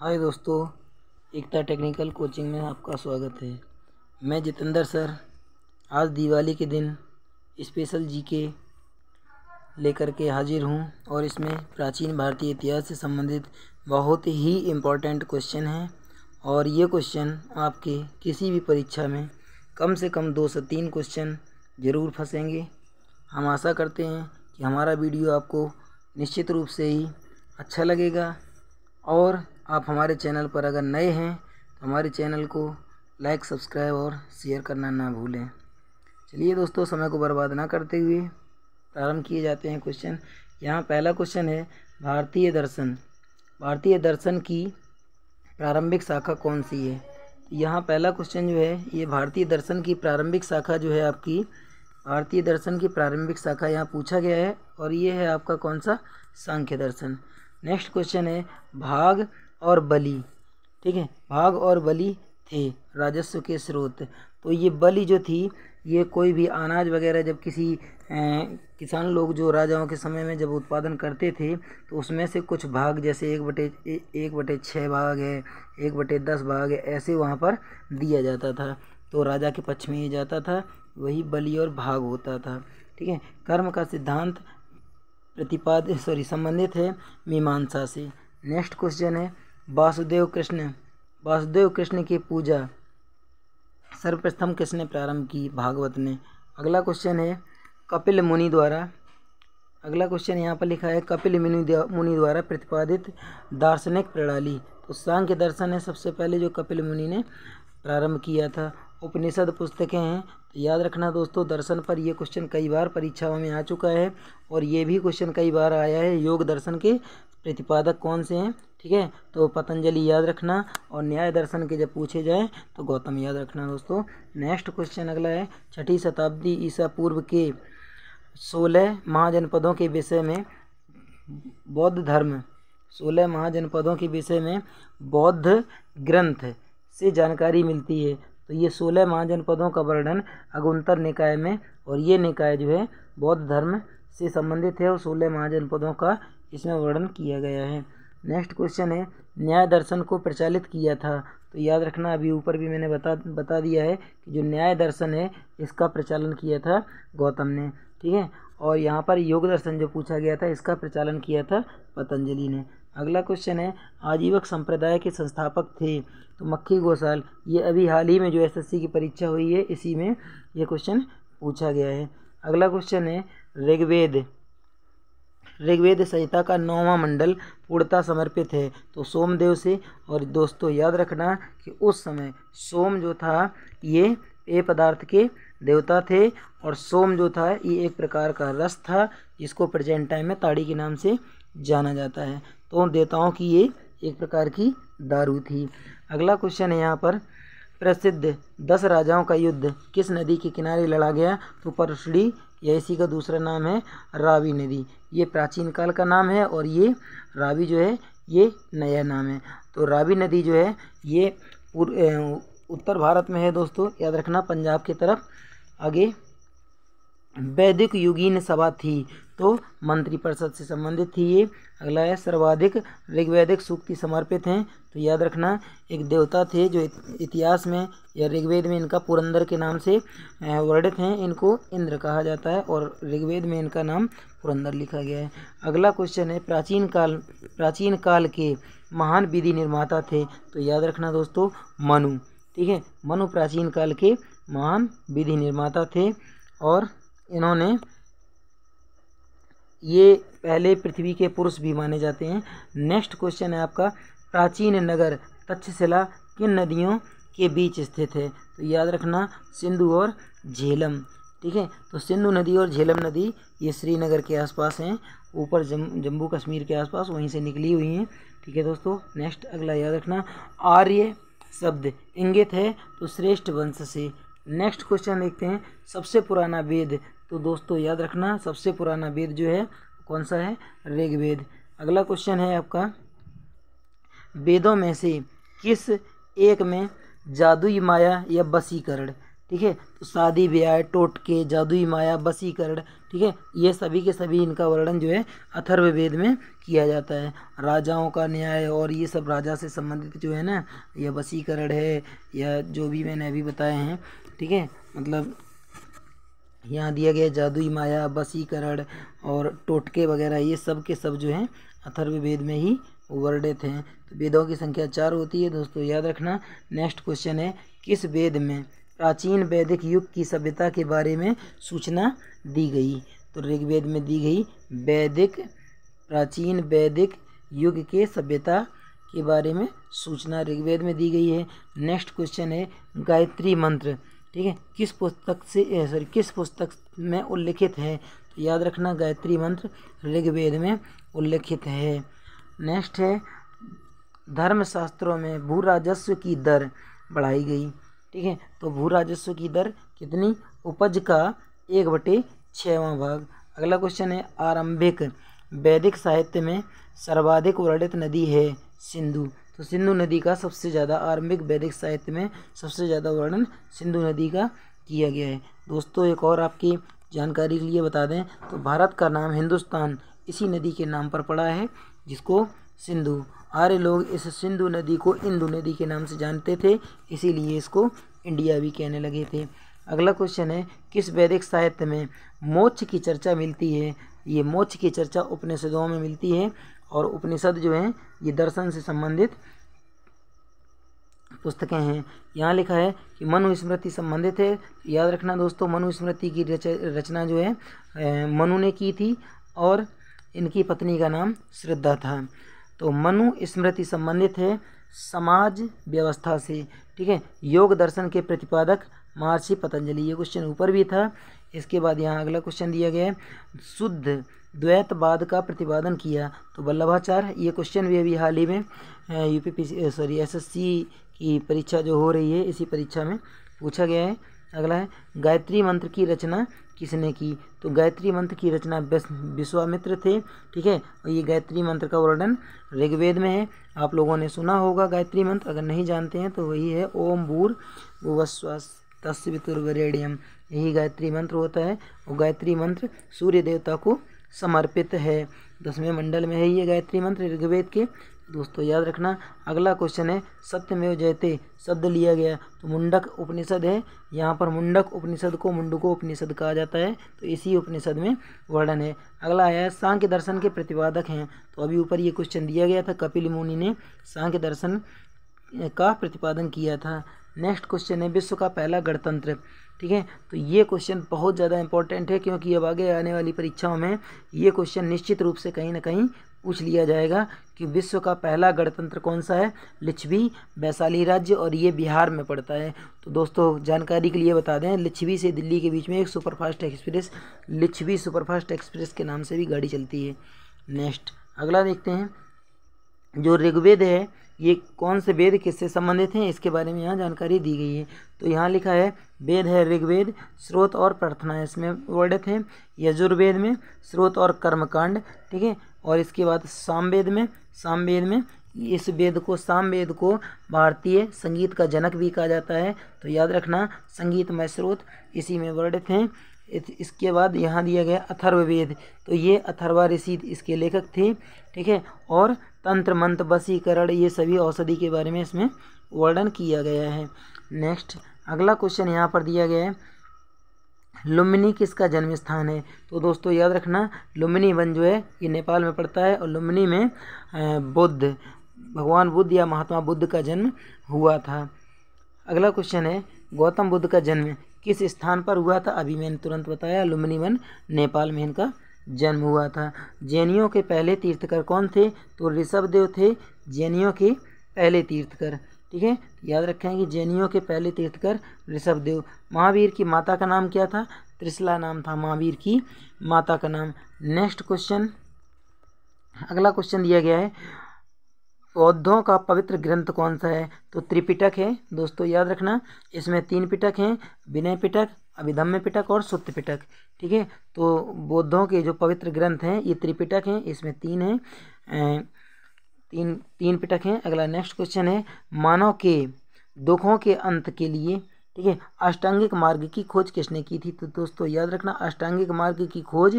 हाय दोस्तों एकता technical coaching में आपका स्वागत है मैं जितेंद्र सर आज दिवाली के दिन स्पेशल जीके लेकर के हाजिर हूं और इसमें प्राचीन भारतीय इतिहास से संबंधित बहुत ही इम्पोर्टेंट क्वेश्चन हैं और ये क्वेश्चन आपके किसी भी परीक्षा में कम से कम दो से तीन क्वेश्चन ज़रूर फंसेंगे हम आशा करते हैं कि हमारा वीडियो आपको निश्चित रूप से ही अच्छा लगेगा और आप हमारे चैनल पर अगर नए हैं तो हमारे चैनल को लाइक सब्सक्राइब और शेयर करना ना भूलें चलिए दोस्तों समय को बर्बाद ना करते हुए प्रारंभ किए जाते हैं क्वेश्चन यहाँ पहला क्वेश्चन है भारतीय दर्शन भारतीय दर्शन की प्रारंभिक शाखा कौन सी है यहाँ पहला क्वेश्चन जो है ये भारतीय दर्शन की प्रारंभिक शाखा जो है आपकी भारतीय दर्शन की प्रारंभिक शाखा यहाँ पूछा गया है और ये है आपका कौन सा सांख्य दर्शन नेक्स्ट क्वेश्चन है भाग और बलि ठीक है भाग और बलि थे राजस्व के स्रोत तो ये बलि जो थी ये कोई भी अनाज वगैरह जब किसी ए, किसान लोग जो राजाओं के समय में जब उत्पादन करते थे तो उसमें से कुछ भाग जैसे एक बटे ए, एक बटे छः भाग है एक बटे दस भाग है ऐसे वहाँ पर दिया जाता था तो राजा के पक्ष में ये जाता था वही बलि और भाग होता था ठीक है कर्म का सिद्धांत प्रतिपाद सॉरी संबंधित है मीमांसा से नेक्स्ट क्वेश्चन है वासुदेव कृष्ण वासुदेव कृष्ण की पूजा सर्वप्रथम किसने प्रारंभ की भागवत ने अगला क्वेश्चन है कपिल मुनि द्वारा अगला क्वेश्चन यहाँ पर लिखा है कपिल मुनि द्वारा प्रतिपादित दार्शनिक प्रणाली तो सांख्य दर्शन है सबसे पहले जो कपिल मुनि ने प्रारंभ किया था उपनिषद पुस्तकें हैं तो याद रखना दोस्तों दर्शन पर यह क्वेश्चन कई बार परीक्षाओं में आ चुका है और ये भी क्वेश्चन कई बार आया है योग दर्शन के प्रतिपादक कौन से हैं ठीक है तो पतंजलि याद रखना और न्याय दर्शन के जब पूछे जाए तो गौतम याद रखना दोस्तों नेक्स्ट क्वेश्चन अगला है छठी शताब्दी ईसा पूर्व के सोलह महाजनपदों के विषय में बौद्ध धर्म सोलह महाजनपदों के विषय में बौद्ध ग्रंथ से जानकारी मिलती है तो ये सोलह महाजनपदों का वर्णन अगुंतर निकाय में और ये निकाय जो है बौद्ध धर्म से संबंधित है और सोलह महाजनपदों का इसमें वर्णन किया गया है नेक्स्ट क्वेश्चन है न्याय दर्शन को प्रचलित किया था तो याद रखना अभी ऊपर भी मैंने बता बता दिया है कि जो न्याय दर्शन है इसका प्रचालन किया था गौतम ने ठीक है और यहाँ पर योग दर्शन जो पूछा गया था इसका प्रचालन किया था पतंजलि ने अगला क्वेश्चन है आजीवक संप्रदाय के संस्थापक थे तो मक्खी गोसाल ये अभी हाल ही में जो एसएससी की परीक्षा हुई है इसी में ये क्वेश्चन पूछा गया है अगला क्वेश्चन है ऋग्वेद ऋग्वेद संहिता का नौवां मंडल पूर्णता समर्पित है तो सोमदेव से और दोस्तों याद रखना कि उस समय सोम जो था ये पेय पदार्थ के देवता थे और सोम जो था ये एक प्रकार का रस था जिसको प्रेजेंट टाइम में ताड़ी के नाम से जाना जाता है तो देवताओं की ये एक प्रकार की दारू थी अगला क्वेश्चन है यहाँ पर प्रसिद्ध दस राजाओं का युद्ध किस नदी के किनारे लड़ा गया तो परशुड़ी या इसी का दूसरा नाम है रावी नदी ये प्राचीन काल का नाम है और ये रावी जो है ये नया नाम है तो रावी नदी जो है ये उत्तर भारत में है दोस्तों याद रखना पंजाब की तरफ आगे वैदिक युगीन सभा थी तो मंत्रिपरिषद से संबंधित थी ये अगला है सर्वाधिक ऋग्वैदिक सूक्ति समर्पित हैं तो याद रखना एक देवता थे जो इतिहास में या ऋग्वेद में इनका पुरंदर के नाम से वर्णित हैं इनको इंद्र कहा जाता है और ऋग्वेद में इनका नाम पुरंदर लिखा गया है अगला क्वेश्चन है प्राचीन काल प्राचीन काल के महान विधि निर्माता थे तो याद रखना दोस्तों मनु ठीक है मनु प्राचीन काल के महान विधि निर्माता थे और इन्होंने ये पहले पृथ्वी के पुरुष भी माने जाते हैं नेक्स्ट क्वेश्चन है आपका प्राचीन नगर तक्षशिला किन नदियों के बीच स्थित है तो याद रखना सिंधु और झेलम ठीक है तो सिंधु नदी और झेलम नदी ये श्रीनगर के आसपास हैं ऊपर जम्मू कश्मीर के आसपास वहीं से निकली हुई हैं ठीक है दोस्तों नेक्स्ट अगला याद रखना आर्य शब्द इंगित है तो श्रेष्ठ वंश से नेक्स्ट क्वेश्चन देखते हैं सबसे पुराना वेद तो दोस्तों याद रखना सबसे पुराना वेद जो है कौन सा है ऋग्वेद अगला क्वेश्चन है आपका वेदों में से किस एक में जादुई माया या बसीकरण ठीक है तो शादी ब्याह टोटके जादुई माया बसीकरण ठीक है ये सभी के सभी इनका वर्णन जो है अथर्ववेद में किया जाता है राजाओं का न्याय और ये सब राजा से संबंधित जो है ना या बसीकरण है या जो भी मैंने अभी बताए हैं ठीक है मतलब यहाँ दिया गया जादुई माया बसीकरण और टोटके वगैरह ये सब के सब जो हैं अथर्ववेद में ही वर्णित हैं तो वेदों की संख्या चार होती है दोस्तों याद रखना नेक्स्ट क्वेश्चन है किस वेद में प्राचीन वैदिक युग की सभ्यता के बारे में सूचना दी गई तो ऋग्वेद में दी गई वैदिक प्राचीन वैदिक युग के सभ्यता के बारे में सूचना ऋग्वेद में दी गई है नेक्स्ट क्वेश्चन है गायत्री मंत्र ठीक है किस पुस्तक से सॉरी किस पुस्तक में उल्लिखित है तो याद रखना गायत्री मंत्र ऋग्वेद में उल्लिखित है नेक्स्ट है धर्मशास्त्रों में भू राजस्व की दर बढ़ाई गई ठीक है तो भू राजस्व की दर कितनी उपज का एक बटे छवा भाग अगला क्वेश्चन है आरंभिक वैदिक साहित्य में सर्वाधिक वर्णित नदी है सिंधु तो सिंधु नदी का सबसे ज़्यादा आरंभिक वैदिक साहित्य में सबसे ज़्यादा वर्णन सिंधु नदी का किया गया है दोस्तों एक और आपकी जानकारी के लिए बता दें तो भारत का नाम हिंदुस्तान इसी नदी के नाम पर पड़ा है जिसको सिंधु आर्य लोग इस सिंधु नदी को इंदु नदी के नाम से जानते थे इसीलिए इसको इंडिया भी कहने लगे थे अगला क्वेश्चन है किस वैदिक साहित्य में मोक्ष की चर्चा मिलती है ये मोक्ष की चर्चा उपनिषदों में मिलती है और उपनिषद जो हैं ये दर्शन से संबंधित पुस्तकें हैं यहाँ लिखा है कि मनुस्मृति संबंधित है याद रखना दोस्तों मनुस्मृति की रच, रचना जो है मनु ने की थी और इनकी पत्नी का नाम श्रद्धा था तो मनु स्मृति संबंधित है समाज व्यवस्था से ठीक है योग दर्शन के प्रतिपादक महर्षि पतंजलि ये क्वेश्चन ऊपर भी था इसके बाद यहाँ अगला क्वेश्चन दिया गया है शुद्ध द्वैतवाद का प्रतिपादन किया तो वल्लभाचार्य ये क्वेश्चन भी अभी हाल ही में यूपीपीसी सॉरी एसएससी की परीक्षा जो हो रही है इसी परीक्षा में पूछा गया है अगला है गायत्री मंत्र की रचना किसने की तो गायत्री मंत्र की रचना विश्वामित्र थे ठीक है और ये गायत्री मंत्र का वर्णन ऋग्वेद में है आप लोगों ने सुना होगा गायत्री मंत्र अगर नहीं जानते हैं तो वही है ओम भूर वस्वस तस्वितुर्वरेडियम यही गायत्री मंत्र होता है और गायत्री मंत्र सूर्य देवता को समर्पित है दसवें मंडल में है ये गायत्री मंत्र ऋग्वेद के दोस्तों याद रखना अगला क्वेश्चन है सत्यमेव जयते शब्द लिया गया तो मुंडक उपनिषद है यहाँ पर मुंडक उपनिषद को मुंडको उपनिषद कहा जाता है तो इसी उपनिषद में वर्णन है अगला है सांख्य दर्शन के प्रतिपादक हैं तो अभी ऊपर ये क्वेश्चन दिया गया था कपिल मुनि ने सांख्य दर्शन का प्रतिपादन किया था नेक्स्ट क्वेश्चन है विश्व का पहला गणतंत्र ठीक है तो ये क्वेश्चन बहुत ज़्यादा इंपॉर्टेंट है क्योंकि अब आगे आने वाली परीक्षाओं में ये क्वेश्चन निश्चित रूप से कहीं ना कहीं पूछ लिया जाएगा कि विश्व का पहला गणतंत्र कौन सा है लिच्छवी वैशाली राज्य और ये बिहार में पड़ता है तो दोस्तों जानकारी के लिए बता दें लिच्छवी से दिल्ली के बीच में एक superfast express Lichchhavi superfast express के नाम से भी गाड़ी चलती है नेक्स्ट अगला देखते हैं जो ऋग्वेद है ये कौन से वेद किससे संबंधित हैं इसके बारे में यहाँ जानकारी दी गई है तो यहाँ लिखा है वेद है ऋग्वेद स्रोत और प्रार्थना है इसमें वर्णित है यजुर्वेद में स्रोत और कर्मकांड ठीक है और इसके बाद सामवेद में सामवेद में इस वेद को सामवेद को भारतीय संगीत का जनक भी कहा जाता है तो याद रखना संगीतमय स्रोत इसी में वर्णित हैं इसके बाद यहाँ दिया गया अथर्ववेद तो ये अथर्वा ऋषि इसके लेखक थे ठीक है और तंत्र मंत्र वसीकरण ये सभी औषधि के बारे में इसमें वर्णन किया गया है नेक्स्ट अगला क्वेश्चन यहाँ पर दिया गया है लुम्बिनी किसका जन्म स्थान है तो दोस्तों याद रखना लुम्बिनी वन जो है ये नेपाल में पड़ता है और लुम्बिनी में बुद्ध भगवान बुद्ध या महात्मा बुद्ध का जन्म हुआ था अगला क्वेश्चन है गौतम बुद्ध का जन्म किस स्थान पर हुआ था अभी मैंने तुरंत बताया लुम्बिनी वन नेपाल में इनका जन्म हुआ था जैनियों के पहले तीर्थकर कौन थे तो ऋषभदेव थे जैनियों के पहले तीर्थकर ठीक है याद रखें कि जैनियों के पहले तीर्थकर ऋषभदेव महावीर की माता का नाम क्या था त्रिशला नाम था महावीर की माता का नाम नेक्स्ट क्वेश्चन अगला क्वेश्चन दिया गया है बौद्धों का पवित्र ग्रंथ कौन सा है तो त्रिपिटक है दोस्तों याद रखना इसमें तीन पिटक हैं विनय पिटक अभिधम्य पिटक और सुत्य पिटक ठीक है तो बौद्धों के जो पवित्र ग्रंथ हैं ये त्रिपिटक हैं इसमें तीन हैं तीन तीन पिटक हैं अगला नेक्स्ट क्वेश्चन है मानव के दुखों के अंत के लिए ठीक है अष्टांगिक मार्ग की खोज किसने की थी तो दोस्तों याद रखना अष्टांगिक मार्ग की खोज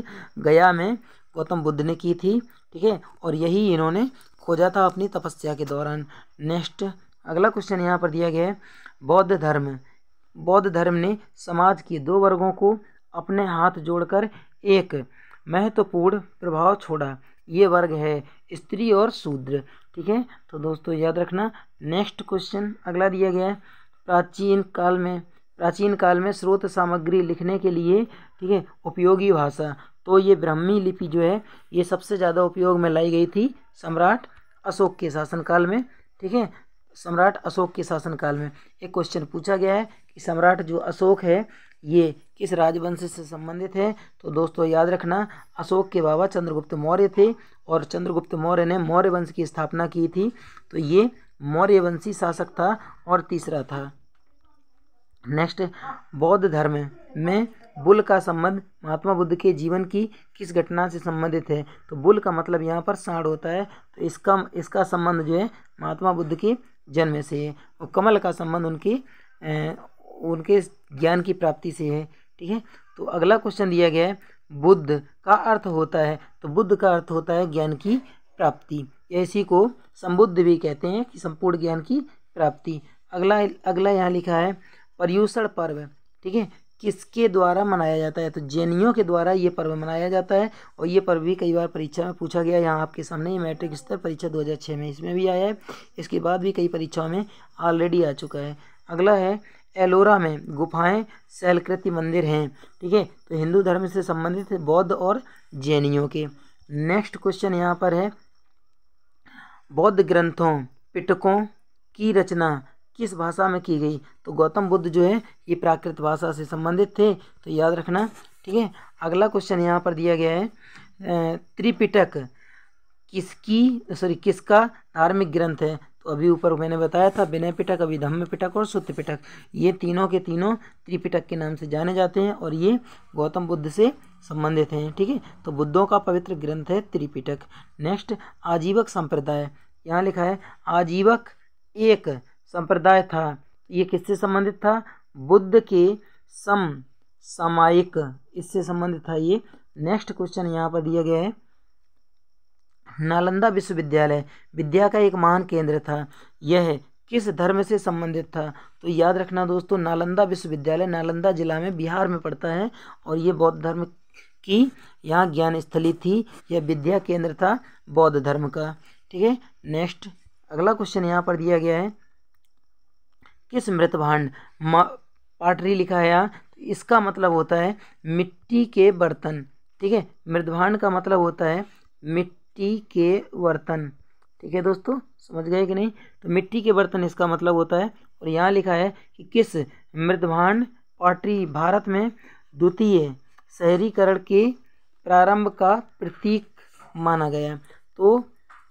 गया में गौतम बुद्ध ने की थी ठीक है और यही इन्होंने खोजा था अपनी तपस्या के दौरान नेक्स्ट अगला क्वेश्चन यहाँ पर दिया गया है बौद्ध धर्म बौद्ध धर्म ने समाज के दो वर्गों को अपने हाथ जोड़कर एक महत्वपूर्ण प्रभाव छोड़ा ये वर्ग है स्त्री और शूद्र ठीक है तो दोस्तों याद रखना नेक्स्ट क्वेश्चन अगला दिया गया है प्राचीन काल में प्राचीन काल में स्रोत सामग्री लिखने के लिए ठीक है उपयोगी भाषा तो ये ब्राह्मी लिपि जो है ये सबसे ज़्यादा उपयोग में लाई गई थी सम्राट अशोक के शासनकाल में ठीक है सम्राट अशोक के शासनकाल में एक क्वेश्चन पूछा गया है कि सम्राट जो अशोक है ये किस राजवंश से संबंधित है तो दोस्तों याद रखना अशोक के बाबा चंद्रगुप्त मौर्य थे और चंद्रगुप्त मौर्य ने मौर्य वंश की स्थापना की थी तो ये मौर्य वंशी शासक था और तीसरा था नेक्स्ट बौद्ध धर्म में बुल का संबंध महात्मा बुद्ध के जीवन की किस घटना से संबंधित है तो बुल का मतलब यहाँ पर साढ़ होता है तो इसका इसका संबंध जो है महात्मा बुद्ध की जन्म से है और कमल का संबंध उनकी उनके ज्ञान की प्राप्ति से है ठीक है तो अगला क्वेश्चन दिया गया है बुद्ध का अर्थ होता है तो बुद्ध का अर्थ होता है ज्ञान की प्राप्ति या इसी को संबुद्ध भी कहते हैं कि संपूर्ण ज्ञान की प्राप्ति अगला अगला यहाँ लिखा है पर्यूषण पर्व ठीक है किसके द्वारा मनाया जाता है तो जैनियों के द्वारा ये पर्व मनाया जाता है और ये पर्व भी कई बार परीक्षा में पूछा गया यहाँ आपके सामने मैट्रिक स्तर परीक्षा 2006 में इसमें भी आया है इसके बाद भी कई परीक्षाओं में ऑलरेडी आ चुका है अगला है एलोरा में गुफाएं शैलकृति मंदिर हैं ठीक है तो हिंदू धर्म से संबंधित बौद्ध और जैनियों के नेक्स्ट क्वेश्चन यहाँ पर है बौद्ध ग्रंथों पिटकों की रचना किस भाषा में की गई तो गौतम बुद्ध जो है ये प्राकृत भाषा से संबंधित थे तो याद रखना ठीक है अगला क्वेश्चन यहाँ पर दिया गया है त्रिपिटक किसकी सॉरी किसका धार्मिक ग्रंथ है तो अभी ऊपर मैंने बताया था विनय पिटक अभी धम्म पिटक और सुत्य पिटक ये तीनों के तीनों त्रिपिटक के नाम से जाने जाते हैं और ये गौतम बुद्ध से संबंधित हैं ठीक है तो बुद्धों का पवित्र ग्रंथ है त्रिपिटक नेक्स्ट आजीवक संप्रदाय यहाँ लिखा है आजीवक एक संप्रदाय था ये किससे संबंधित था बुद्ध के सम सामायिक इससे संबंधित था ये नेक्स्ट क्वेश्चन यहाँ पर दिया गया है नालंदा विश्वविद्यालय विद्या का एक महान केंद्र था यह किस धर्म से संबंधित था तो याद रखना दोस्तों नालंदा विश्वविद्यालय नालंदा जिला में बिहार में पड़ता है और ये बौद्ध धर्म की यहाँ ज्ञान स्थली थी यह विद्या केंद्र था बौद्ध धर्म का ठीक है नेक्स्ट अगला क्वेश्चन यहाँ पर दिया गया है किस मृत भांड पाटरी लिखा है यहाँ इसका मतलब होता है मिट्टी के बर्तन ठीक है मृदभांड का मतलब होता है मिट्टी के बर्तन ठीक है दोस्तों समझ गए कि नहीं तो मिट्टी के बर्तन इसका मतलब होता है और यहाँ लिखा है कि किस मृदभांड पाटरी भारत में द्वितीय शहरीकरण के प्रारंभ का प्रतीक माना गया तो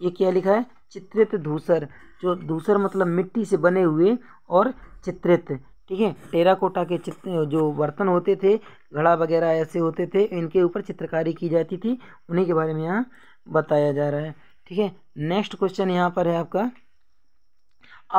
ये क्या लिखा है चित्रित धूसर जो दूसरा मतलब मिट्टी से बने हुए और चित्रित ठीक है टेराकोटा के चित्र जो बर्तन होते थे घड़ा वगैरह ऐसे होते थे इनके ऊपर चित्रकारी की जाती थी उन्हीं के बारे में यहाँ बताया जा रहा है ठीक है नेक्स्ट क्वेश्चन यहाँ पर है आपका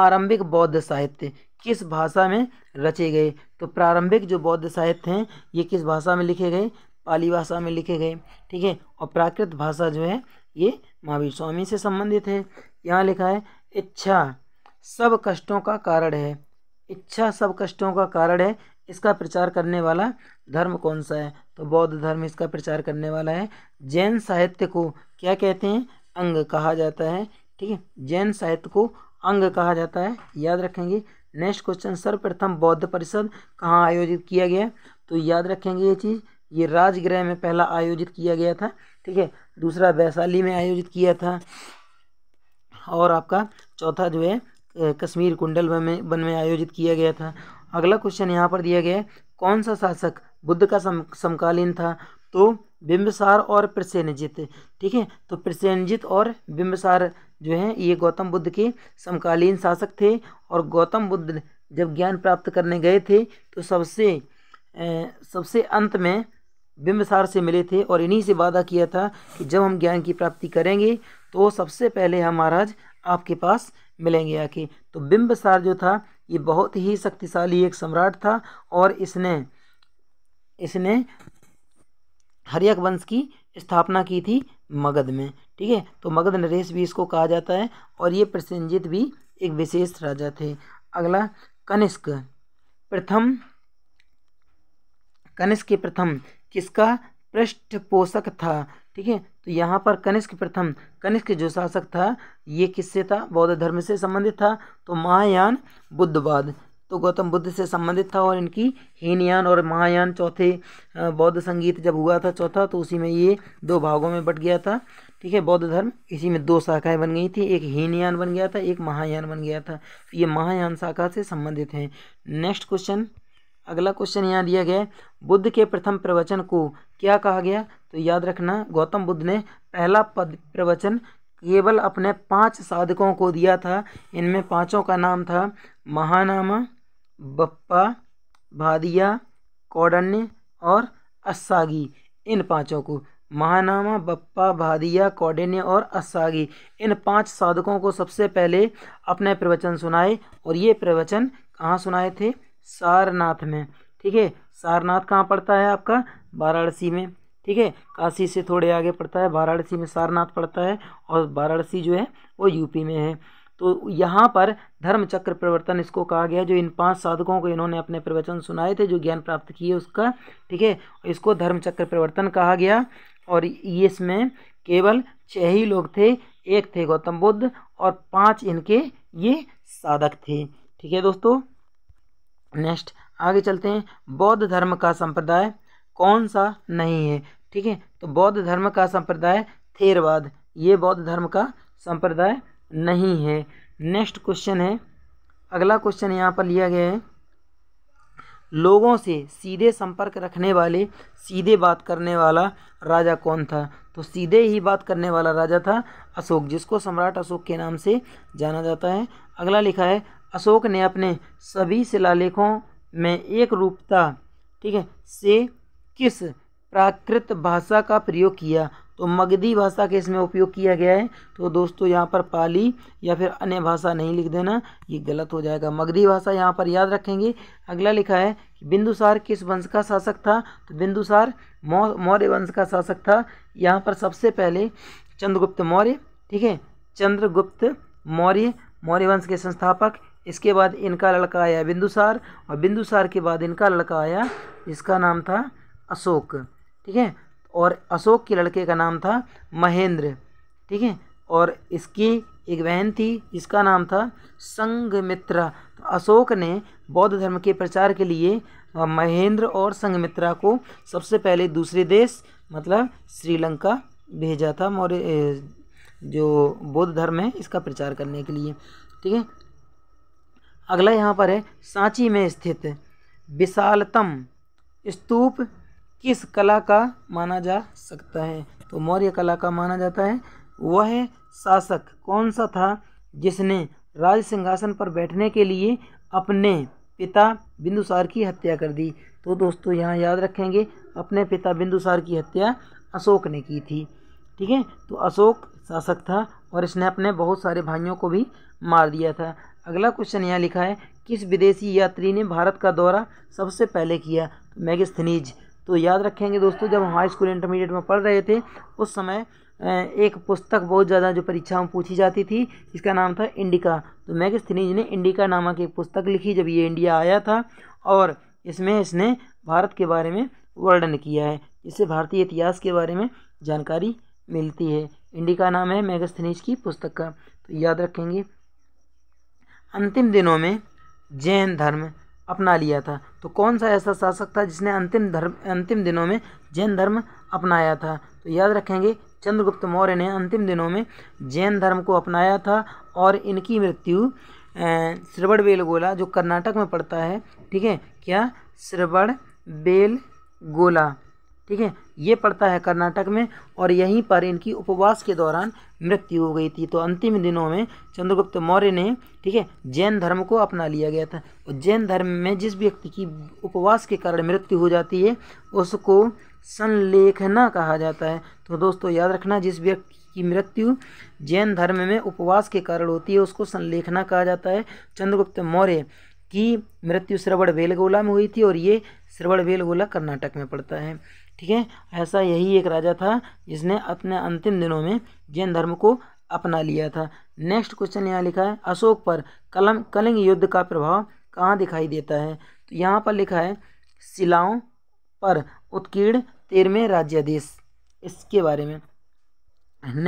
आरंभिक बौद्ध साहित्य किस भाषा में रचे गए तो प्रारंभिक जो बौद्ध साहित्य हैं ये किस भाषा में लिखे गए पाली भाषा में लिखे गए ठीक है और प्राकृत भाषा जो है ये महावीर स्वामी से संबंधित है यहाँ लिखा है इच्छा सब कष्टों का कारण है इच्छा सब कष्टों का कारण है इसका प्रचार करने वाला धर्म कौन सा है तो बौद्ध धर्म इसका प्रचार करने वाला है जैन साहित्य को क्या कहते हैं अंग कहा जाता है ठीक है जैन साहित्य को अंग कहा जाता है याद रखेंगे नेक्स्ट क्वेश्चन सर्वप्रथम बौद्ध परिषद कहाँ आयोजित किया गया तो याद रखेंगे ये चीज़ ये राजगृह में पहला आयोजित किया गया था ठीक है दूसरा वैशाली में आयोजित किया था और आपका चौथा जो है कश्मीर कुंडल वन में वन में आयोजित किया गया था अगला क्वेश्चन यहाँ पर दिया गया है कौन सा शासक बुद्ध का सम समकालीन था तो बिम्बसार और प्रसेनजित ठीक है तो प्रसेनजित और बिम्बसार जो हैं ये गौतम बुद्ध के समकालीन शासक थे और गौतम बुद्ध जब ज्ञान प्राप्त करने गए थे तो सबसे ए, सबसे अंत में बिम्बसार से मिले थे और इन्हीं से वादा किया था कि जब हम ज्ञान की प्राप्ति करेंगे तो सबसे पहले हम महाराज आपके पास मिलेंगे आके तो बिंबसार जो था ये बहुत ही शक्तिशाली एक सम्राट था और इसने इसने हरियक वंश की स्थापना की थी मगध में ठीक है तो मगध नरेश भी इसको कहा जाता है और ये प्रसन्नजित भी एक विशेष राजा थे अगला कनिष्क प्रथम कनिष्क के प्रथम किसका पृष्ठ पोषक था ठीक है तो यहाँ पर कनिष्क प्रथम कनिष्क जो शासक था ये किससे था बौद्ध धर्म से संबंधित था तो महायान बुद्धवाद तो गौतम बुद्ध से संबंधित था और इनकी हीनयान और महायान चौथे बौद्ध संगीत जब हुआ था चौथा तो उसी में ये दो भागों में बट गया था ठीक है बौद्ध धर्म इसी में दो शाखाएं बन गई थी एक हीनयान बन गया था एक महायान बन गया था तो ये महायान शाखा से संबंधित हैं नेक्स्ट क्वेश्चन अगला क्वेश्चन यहाँ दिया गया बुद्ध के प्रथम प्रवचन को क्या कहा गया तो याद रखना गौतम बुद्ध ने पहला पद प्रवचन केवल अपने पांच साधकों को दिया था इनमें पांचों का नाम था महानामा बप्पा भादिया कौडन्य और अस्सागी इन पांचों को महानामा बप्पा भादिया कौडन्य और असागी इन पांच साधकों को सबसे पहले अपने प्रवचन सुनाए और ये प्रवचन कहाँ सुनाए थे सारनाथ में ठीक है सारनाथ कहाँ पड़ता है आपका वाराणसी में ठीक है काशी से थोड़े आगे पड़ता है वाराणसी में सारनाथ पड़ता है और वाराणसी जो है वो यूपी में है तो यहाँ पर धर्म चक्र प्रवर्तन इसको कहा गया जो इन पांच साधकों को इन्होंने अपने प्रवचन सुनाए थे जो ज्ञान प्राप्त किए उसका ठीक है इसको धर्म चक्र प्रवर्तन कहा गया और इसमें केवल छह ही लोग थे एक थे गौतम बुद्ध और पांच इनके ये साधक थे ठीक है दोस्तों नेक्स्ट आगे चलते हैं बौद्ध धर्म का संप्रदाय कौन सा नहीं है ठीक है तो बौद्ध धर्म का संप्रदाय थेरवाद ये बौद्ध धर्म का संप्रदाय नहीं है नेक्स्ट क्वेश्चन है अगला क्वेश्चन यहाँ पर लिया गया है लोगों से सीधे संपर्क रखने वाले सीधे बात करने वाला राजा कौन था तो सीधे ही बात करने वाला राजा था अशोक जिसको सम्राट अशोक के नाम से जाना जाता है अगला लिखा है अशोक ने अपने सभी शिलालेखों में एक रूपता ठीक है से किस प्राकृत भाषा का प्रयोग किया तो मगधी भाषा के इसमें उपयोग किया गया है तो दोस्तों यहाँ पर पाली या फिर अन्य भाषा नहीं लिख देना ये गलत हो जाएगा मगधी भाषा यहाँ पर याद रखेंगे अगला लिखा है कि बिंदुसार किस वंश का शासक था तो बिंदुसार मौर्य वंश का शासक था यहाँ पर सबसे पहले चंद्रगुप्त मौर्य ठीक है चंद्रगुप्त मौर्य मौर्य वंश के संस्थापक इसके बाद इनका लड़का आया बिंदुसार और बिंदुसार के बाद इनका लड़का आया इसका नाम था अशोक ठीक है और अशोक के लड़के का नाम था महेंद्र ठीक है और इसकी एक बहन थी जिसका नाम था संगमित्रा तो अशोक ने बौद्ध धर्म के प्रचार के लिए महेंद्र और संगमित्रा को सबसे पहले दूसरे देश मतलब श्रीलंका भेजा था मौर्य जो बौद्ध धर्म है इसका प्रचार करने के लिए ठीक है अगला यहाँ पर है सांची में स्थित विशालतम स्तूप किस कला का माना जा सकता है तो मौर्य कला का माना जाता है वह शासक कौन सा था जिसने राज सिंहासन पर बैठने के लिए अपने पिता बिंदुसार की हत्या कर दी तो दोस्तों यहाँ याद रखेंगे अपने पिता बिंदुसार की हत्या अशोक ने की थी ठीक है तो अशोक शासक था और इसने अपने बहुत सारे भाइयों को भी मार दिया था अगला क्वेश्चन यहाँ लिखा है किस विदेशी यात्री ने भारत का दौरा सबसे पहले किया तो मैगस्थनीज तो याद रखेंगे दोस्तों जब हम हाई स्कूल इंटरमीडिएट में पढ़ रहे थे उस समय एक पुस्तक बहुत ज़्यादा जो परीक्षा में पूछी जाती थी इसका नाम था इंडिका तो मैगस्थनीज ने इंडिका नामक एक पुस्तक लिखी जब ये इंडिया आया था और इसमें इसने भारत के बारे में वर्णन किया है इससे भारतीय इतिहास के बारे में जानकारी मिलती है इंडिका नाम है मैगस्थनीज की पुस्तक का तो याद रखेंगे अंतिम दिनों में जैन धर्म अपना लिया था तो कौन सा ऐसा शासक था जिसने अंतिम धर्म अंतिम दिनों में जैन धर्म अपनाया था तो याद रखेंगे चंद्रगुप्त मौर्य ने अंतिम दिनों में जैन धर्म को अपनाया था और इनकी मृत्यु श्रवण बेलगोला जो कर्नाटक में पड़ता है ठीक है क्या श्रवण बेलगोला ठीक है ये पड़ता है कर्नाटक में और यहीं पर इनकी उपवास के दौरान मृत्यु हो गई थी तो अंतिम दिनों में चंद्रगुप्त मौर्य ने ठीक है जैन धर्म को अपना लिया गया था और जैन धर्म में जिस व्यक्ति की उपवास के कारण मृत्यु हो जाती है उसको संलेखना कहा जाता है तो दोस्तों याद रखना जिस व्यक्ति की मृत्यु जैन धर्म में उपवास के कारण होती है उसको संलेखना कहा जाता है चंद्रगुप्त मौर्य की मृत्यु श्रवण वेलगोला में हुई थी और ये श्रवण वेलगोला कर्नाटक में पड़ता है ठीक है ऐसा यही एक राजा था जिसने अपने अंतिम दिनों में जैन धर्म को अपना लिया था नेक्स्ट क्वेश्चन यहाँ लिखा है अशोक पर कलम कलिंग युद्ध का प्रभाव कहाँ दिखाई देता है तो यहाँ पर लिखा है शिलाओं पर उत्कीर्ण तेरहवें देश इसके बारे में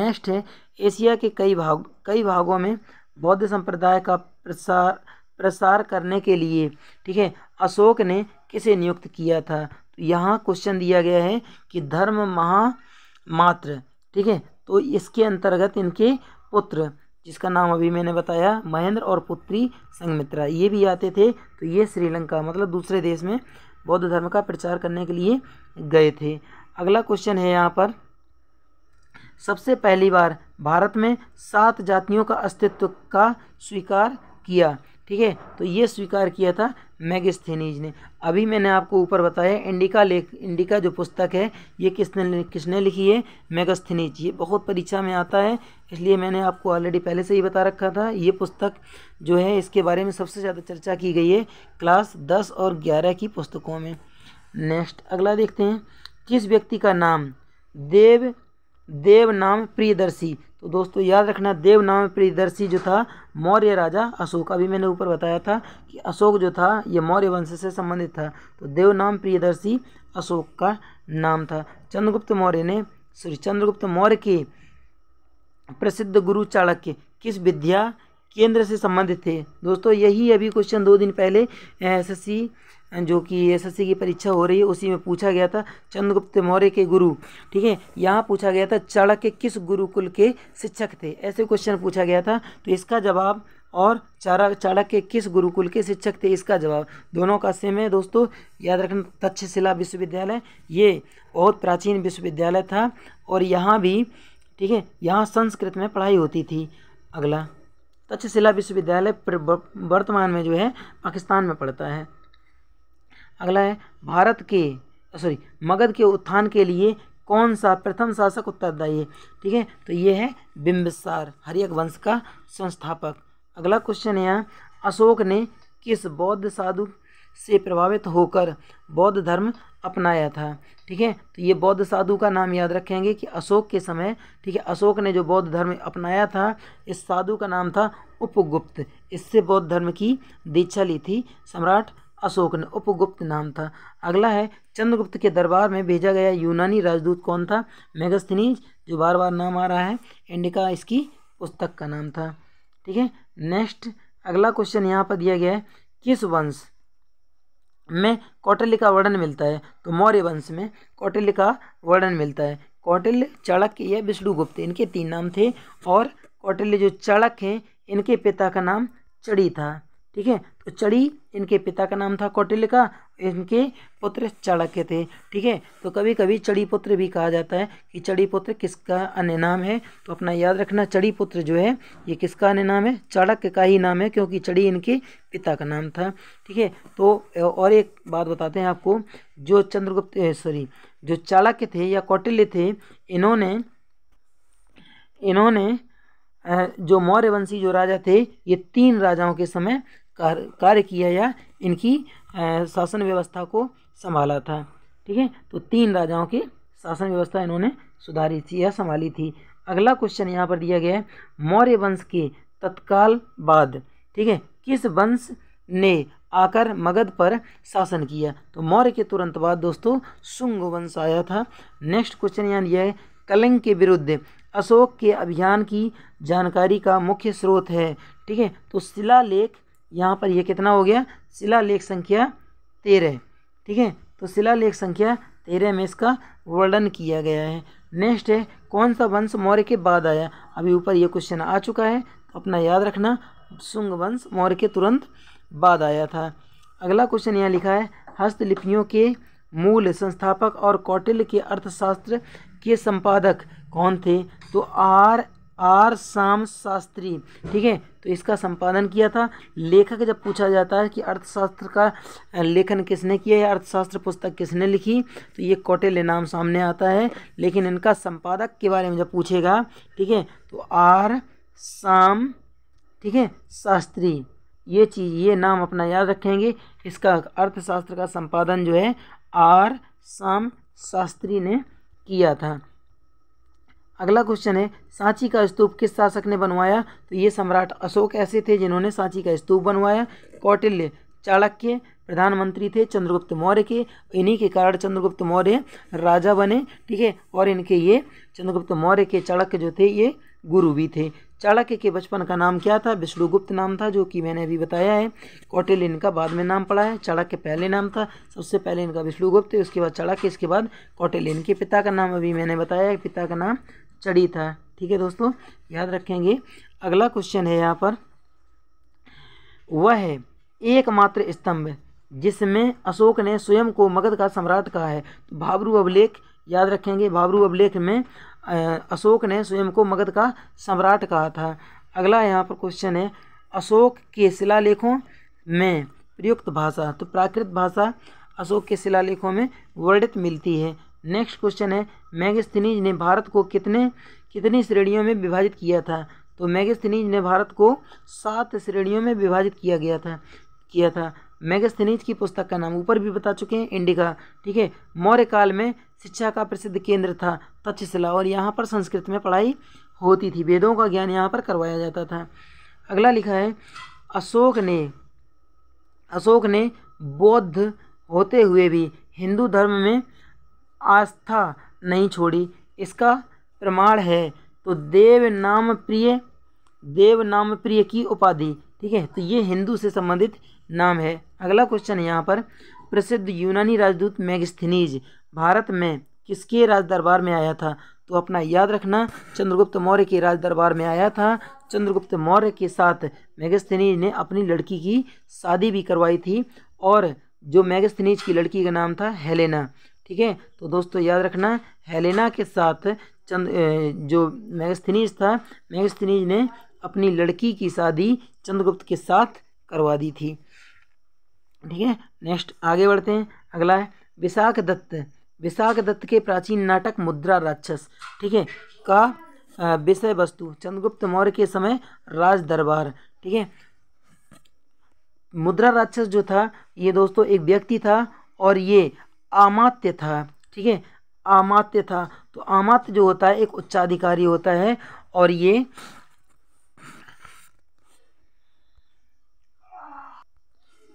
नेक्स्ट है एशिया के कई भाग कई भागों में बौद्ध संप्रदाय का प्रसार प्रसार करने के लिए ठीक है अशोक ने किसे नियुक्त किया था यहाँ क्वेश्चन दिया गया है कि धर्म महा मात्र ठीक है तो इसके अंतर्गत इनके पुत्र जिसका नाम अभी मैंने बताया महेंद्र और पुत्री संगमित्रा ये भी आते थे तो ये श्रीलंका मतलब दूसरे देश में बौद्ध धर्म का प्रचार करने के लिए गए थे अगला क्वेश्चन है यहाँ पर सबसे पहली बार भारत में सात जातियों का अस्तित्व का स्वीकार किया ठीक है तो ये स्वीकार किया था मैगस्थेनीज ने अभी मैंने आपको ऊपर बताया इंडिका लेख इंडिका जो पुस्तक है ये किसने किसने लिखी है मैगस्थनीज ये बहुत परीक्षा में आता है इसलिए मैंने आपको ऑलरेडी पहले से ही बता रखा था ये पुस्तक जो है इसके बारे में सबसे ज़्यादा चर्चा की गई है क्लास दस और ग्यारह की पुस्तकों में नेक्स्ट अगला देखते हैं किस व्यक्ति का नाम देव देव नाम प्रियदर्शी तो दोस्तों याद रखना देव नाम प्रियदर्शी जो था मौर्य राजा अशोक अभी मैंने ऊपर बताया था कि अशोक जो था ये मौर्य वंश से संबंधित था तो देव नाम प्रियदर्शी अशोक का नाम था चंद्रगुप्त मौर्य ने सॉरी चंद्रगुप्त मौर्य के प्रसिद्ध गुरु चाणक्य किस विद्या केंद्र से संबंधित थे दोस्तों यही अभी क्वेश्चन दो दिन पहले एस सी जो कि एसएससी की परीक्षा हो रही है उसी में पूछा गया था चंद्रगुप्त मौर्य के गुरु ठीक है यहाँ पूछा गया था चाणक्य के किस गुरुकुल के शिक्षक थे ऐसे क्वेश्चन पूछा गया था तो इसका जवाब और चारा चाणक्य किस गुरुकुल के शिक्षक थे इसका जवाब दोनों का सेम है दोस्तों याद रखना तक्षशिला विश्वविद्यालय ये बहुत प्राचीन विश्वविद्यालय था और यहाँ भी ठीक है यहाँ संस्कृत में पढ़ाई होती थी अगला तक्षशिला विश्वविद्यालय वर्तमान में जो है पाकिस्तान में पढ़ता है अगला है भारत के सॉरी मगध के उत्थान के लिए कौन सा प्रथम शासक उत्तरदायी है ठीक है तो ये है बिंबसार हरियक वंश का संस्थापक अगला क्वेश्चन है अशोक ने किस बौद्ध साधु से प्रभावित होकर बौद्ध धर्म अपनाया था ठीक है तो ये बौद्ध साधु का नाम याद रखेंगे कि अशोक के समय ठीक है अशोक ने जो बौद्ध धर्म अपनाया था इस साधु का नाम था उपगुप्त इससे बौद्ध धर्म की दीक्षा ली थी सम्राट अशोक ने उपगुप्त नाम था अगला है चंद्रगुप्त के दरबार में भेजा गया यूनानी राजदूत कौन था मेगस्थनीज जो बार बार नाम आ रहा है इंडिका इसकी पुस्तक का नाम था ठीक है नेक्स्ट अगला क्वेश्चन यहाँ पर दिया गया है किस वंश में कौटिल्य का वर्णन मिलता है तो मौर्य वंश में कौटिल्य का वर्णन मिलता है कौटिल्य चाणक्य या विष्णुगुप्त इनके तीन नाम थे और कौटिल्य जो चाणक्य हैं इनके पिता का नाम चड़ी था ठीक है तो चड़ी इनके पिता का नाम था कौटिल्य का इनके पुत्र चाणक्य थे ठीक है तो कभी कभी चड़ी पुत्र भी कहा जाता है कि चड़ी पुत्र किसका अन्य नाम है तो अपना याद रखना चड़ी पुत्र जो है ये किसका अन्य नाम है चाणक्य का ही नाम है क्योंकि चड़ी इनके पिता का नाम था ठीक है तो और एक बात बताते हैं आपको जो चंद्रगुप्त सॉरी जो चाणक्य थे या कौटिल्य थे इन्होंने इन्होंने जो मौर्यवंशी जो राजा थे ये तीन राजाओं के समय कार्य किया या इनकी शासन व्यवस्था को संभाला था ठीक है तो तीन राजाओं की शासन व्यवस्था इन्होंने सुधारी थी या संभाली थी अगला क्वेश्चन यहाँ पर दिया गया है मौर्य वंश के तत्काल बाद ठीक है किस वंश ने आकर मगध पर शासन किया तो मौर्य के तुरंत बाद दोस्तों शुंग वंश आया था नेक्स्ट क्वेश्चन यहाँ दिया है कलंक के विरुद्ध अशोक के अभियान की जानकारी का मुख्य स्रोत है ठीक है तो शिलालेख यहाँ पर ये कितना हो गया शिला लेख संख्या तेरह ठीक है तो शिला लेख संख्या तेरह में इसका वर्णन किया गया है नेक्स्ट है कौन सा वंश मौर्य के बाद आया अभी ऊपर ये क्वेश्चन आ चुका है तो अपना याद रखना शुंग वंश मौर्य के तुरंत बाद आया था अगला क्वेश्चन यहाँ लिखा है हस्तलिपियों के मूल संस्थापक और कौटिल्य के अर्थशास्त्र के संपादक कौन थे तो आर आर शाम शास्त्री ठीक है तो इसका संपादन किया था लेखक जब पूछा जाता है कि अर्थशास्त्र का लेखन किसने किया है अर्थशास्त्र पुस्तक किसने लिखी तो ये कौटिल्य नाम सामने आता है लेकिन इनका संपादक के बारे में जब पूछेगा ठीक है तो आर शाम ठीक है शास्त्री ये चीज़ ये नाम अपना याद रखेंगे इसका अर्थशास्त्र का संपादन जो है आर शाम शास्त्री ने किया था अगला क्वेश्चन है सांची का स्तूप किस शासक ने बनवाया तो ये सम्राट अशोक ऐसे थे जिन्होंने सांची का स्तूप बनवाया कौटिल्य चाणक्य प्रधानमंत्री थे चंद्रगुप्त मौर्य के इन्हीं के कारण चंद्रगुप्त मौर्य राजा बने ठीक है और इनके ये चंद्रगुप्त मौर्य के चाणक्य जो थे ये गुरु भी थे चाणक्य के बचपन का नाम क्या था विष्णुगुप्त नाम था जो कि मैंने अभी बताया है कौटिल्य इनका बाद में नाम पड़ा है चाणक्य पहले नाम था सबसे पहले इनका विष्णुगुप्त उसके बाद चाणक्य इसके बाद कौटिल्य इनके पिता का नाम अभी मैंने बताया है पिता का नाम चढ़ी था ठीक है दोस्तों याद रखेंगे अगला क्वेश्चन है यहाँ पर वह है एकमात्र स्तंभ जिसमें अशोक ने स्वयं को मगध का सम्राट कहा है तो भाबरू अभिलेख याद रखेंगे भाबरू अभिलेख में अशोक ने स्वयं को मगध का सम्राट कहा था अगला यहाँ पर क्वेश्चन है अशोक के शिलालेखों में प्रयुक्त भाषा तो प्राकृत भाषा अशोक के शिलालेखों में वर्णित मिलती है नेक्स्ट क्वेश्चन है मैगस्थनीज ने भारत को कितने कितनी श्रेणियों में विभाजित किया था तो मैगस्थनीज ने भारत को सात श्रेणियों में विभाजित किया गया था किया था मैगस्थनीज की पुस्तक का नाम ऊपर भी बता चुके हैं इंडिका ठीक है मौर्य काल में शिक्षा का प्रसिद्ध केंद्र था तक्षशिला और यहाँ पर संस्कृत में पढ़ाई होती थी वेदों का ज्ञान यहाँ पर करवाया जाता था अगला लिखा है अशोक ने अशोक ने बौद्ध होते हुए भी हिंदू धर्म में आस्था नहीं छोड़ी इसका प्रमाण है तो देव नाम प्रिय देव नाम प्रिय की उपाधि ठीक है तो ये हिंदू से संबंधित नाम है अगला क्वेश्चन यहाँ पर प्रसिद्ध यूनानी राजदूत मैगस्थनीज भारत में किसके राज दरबार में आया था तो अपना याद रखना चंद्रगुप्त मौर्य के राज दरबार में आया था चंद्रगुप्त मौर्य के साथ मैगस्थनीज ने अपनी लड़की की शादी भी करवाई थी और जो मैगस्थनीज की लड़की का नाम था हेलेना ठीक है तो दोस्तों याद रखना हेलेना के साथ चंद जो मैगस्थनीज था मैगस्थनीज ने अपनी लड़की की शादी चंद्रगुप्त के साथ करवा दी थी ठीक है नेक्स्ट आगे बढ़ते हैं अगला है विशाख दत्त विशाख दत्त के प्राचीन नाटक मुद्रा राक्षस ठीक है का विषय वस्तु चंद्रगुप्त मौर्य के समय राज दरबार ठीक है मुद्रा राक्षस जो था ये दोस्तों एक व्यक्ति था और ये आमात्य था ठीक है आमात्य था तो आमात्य जो होता है एक उच्चाधिकारी होता है और ये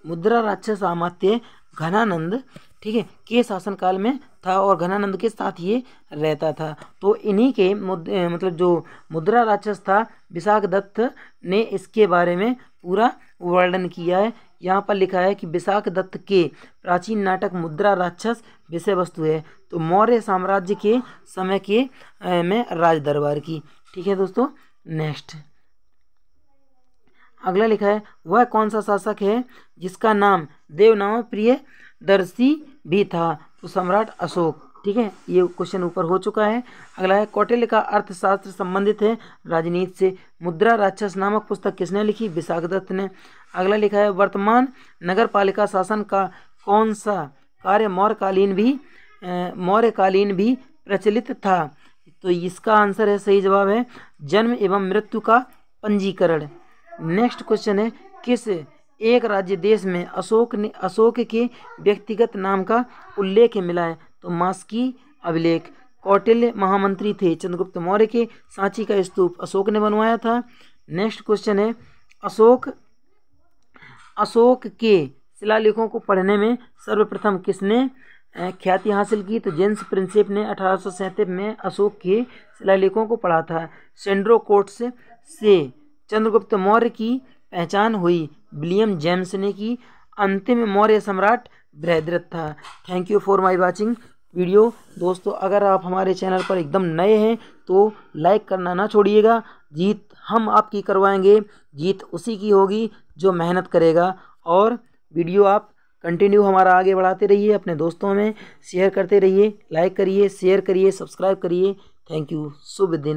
मुद्रा राक्षस आमात्य घनानंद ठीक है के शासनकाल में था और घनानंद के साथ ये रहता था तो इन्हीं के मतलब जो मुद्रा राक्षस था विशाख दत्त ने इसके बारे में पूरा वर्णन किया है यहाँ पर लिखा है कि विशाख दत्त के प्राचीन नाटक मुद्रा राक्षस विषय वस्तु है तो मौर्य साम्राज्य के समय के में राज दरबार की ठीक है दोस्तों नेक्स्ट अगला लिखा है वह कौन सा शासक है जिसका नाम देवनाम प्रिय दर्शी भी था तो सम्राट अशोक ठीक है ये क्वेश्चन ऊपर हो चुका है अगला है कौटिल्य का अर्थशास्त्र संबंधित है राजनीति से मुद्रा राक्षस नामक पुस्तक किसने लिखी विशाख दत्त ने अगला लिखा है वर्तमान नगर पालिका शासन का कौन सा कार्य मौर्यकालीन भी मौर्यकालीन भी प्रचलित था तो इसका आंसर है सही जवाब है जन्म एवं मृत्यु का पंजीकरण नेक्स्ट क्वेश्चन है किस एक राज्य देश में अशोक ने अशोक के व्यक्तिगत नाम का उल्लेख मिला है तो मास्की अभिलेख कौटिल्य महामंत्री थे चंद्रगुप्त मौर्य के सांची का स्तूप अशोक ने बनवाया था नेक्स्ट क्वेश्चन है अशोक अशोक के शिलालेखों को पढ़ने में सर्वप्रथम किसने ख्याति हासिल की तो जेम्स प्रिंसेप ने अठारह में अशोक के शिलालेखों को पढ़ा था सेंड्रो कोट्स से चंद्रगुप्त मौर्य की पहचान हुई विलियम जेम्स ने की अंतिम मौर्य सम्राट बृहद्रथ था thank you for my watching video दोस्तों अगर आप हमारे चैनल पर एकदम नए हैं तो लाइक करना ना छोड़िएगा जीत हम आपकी करवाएंगे जीत उसी की होगी जो मेहनत करेगा और वीडियो आप कंटिन्यू हमारा आगे बढ़ाते रहिए अपने दोस्तों में शेयर करते रहिए लाइक करिए शेयर करिए सब्सक्राइब करिए थैंक यू शुभ दिन